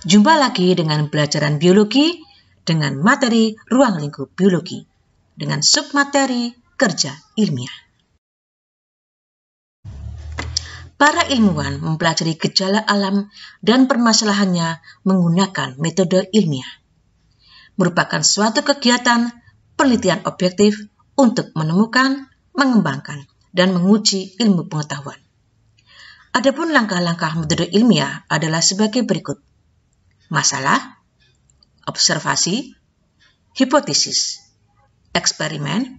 Jumpa lagi dengan pelajaran biologi dengan materi ruang lingkup biologi dengan submateri kerja ilmiah. Para ilmuwan mempelajari gejala alam dan permasalahannya menggunakan metode ilmiah. Merupakan suatu kegiatan penelitian objektif untuk menemukan, mengembangkan, dan menguji ilmu pengetahuan. Adapun langkah-langkah metode ilmiah adalah sebagai berikut masalah, observasi, hipotesis, eksperimen,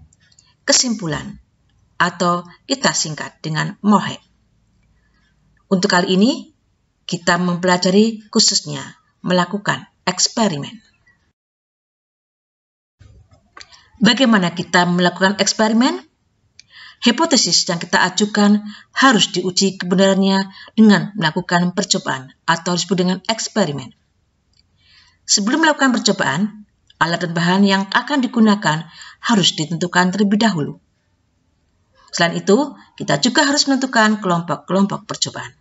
kesimpulan, atau kita singkat dengan MOHE. Untuk kali ini, kita mempelajari khususnya melakukan eksperimen. Bagaimana kita melakukan eksperimen? Hipotesis yang kita ajukan harus diuji kebenarannya dengan melakukan percobaan atau disebut dengan eksperimen. Sebelum melakukan percobaan, alat dan bahan yang akan digunakan harus ditentukan terlebih dahulu. Selain itu, kita juga harus menentukan kelompok-kelompok percobaan.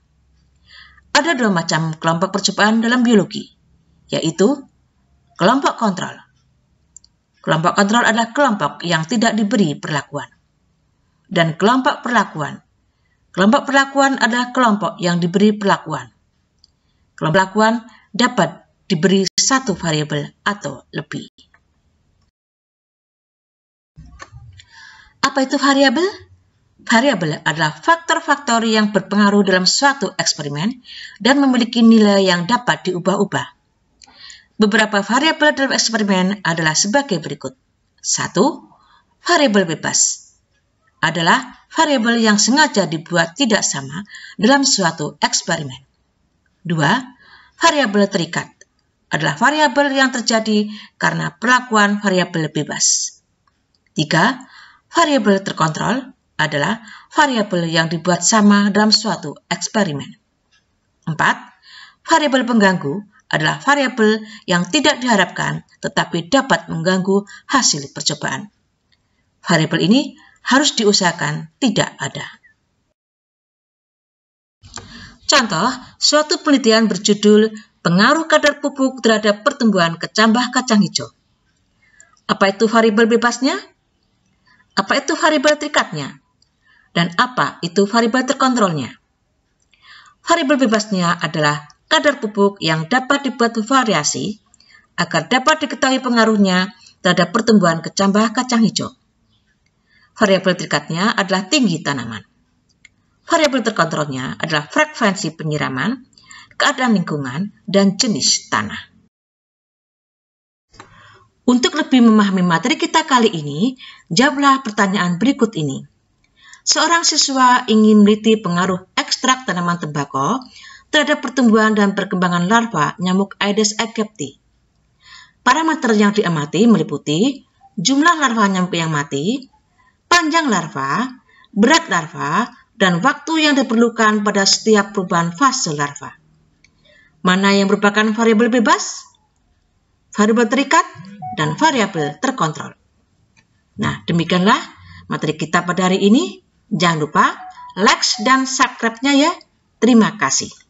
Ada dua macam kelompok percobaan dalam biologi, yaitu kelompok kontrol. Kelompok kontrol adalah kelompok yang tidak diberi perlakuan. Dan kelompok perlakuan. Kelompok perlakuan adalah kelompok yang diberi perlakuan. Kelompok perlakuan dapat diberi satu variabel atau lebih. Apa itu variabel? Variabel adalah faktor-faktor yang berpengaruh dalam suatu eksperimen dan memiliki nilai yang dapat diubah-ubah. Beberapa variabel dalam eksperimen adalah sebagai berikut. satu, Variabel bebas adalah variabel yang sengaja dibuat tidak sama dalam suatu eksperimen. Dua, Variabel terikat adalah variabel yang terjadi karena perlakuan variabel bebas. 3. Variabel terkontrol adalah variabel yang dibuat sama dalam suatu eksperimen. 4. Variabel pengganggu adalah variabel yang tidak diharapkan tetapi dapat mengganggu hasil percobaan. Variabel ini harus diusahakan tidak ada. Contoh, suatu penelitian berjudul pengaruh kadar pupuk terhadap pertumbuhan kecambah kacang hijau. Apa itu variabel bebasnya? Apa itu variabel terikatnya? Dan apa itu variabel terkontrolnya? Variabel bebasnya adalah kadar pupuk yang dapat dibuat variasi agar dapat diketahui pengaruhnya terhadap pertumbuhan kecambah kacang hijau. Variabel terikatnya adalah tinggi tanaman. Variabel terkontrolnya adalah frekuensi penyiraman keadaan lingkungan, dan jenis tanah. Untuk lebih memahami materi kita kali ini, jawablah pertanyaan berikut ini. Seorang siswa ingin meliti pengaruh ekstrak tanaman tembakau terhadap pertumbuhan dan perkembangan larva nyamuk Aedes aegypti. Parameter yang diamati meliputi jumlah larva nyamuk yang mati, panjang larva, berat larva, dan waktu yang diperlukan pada setiap perubahan fase larva mana yang merupakan variabel bebas, variabel terikat, dan variabel terkontrol. Nah, demikianlah materi kita pada hari ini. Jangan lupa like dan subscribe-nya ya. Terima kasih.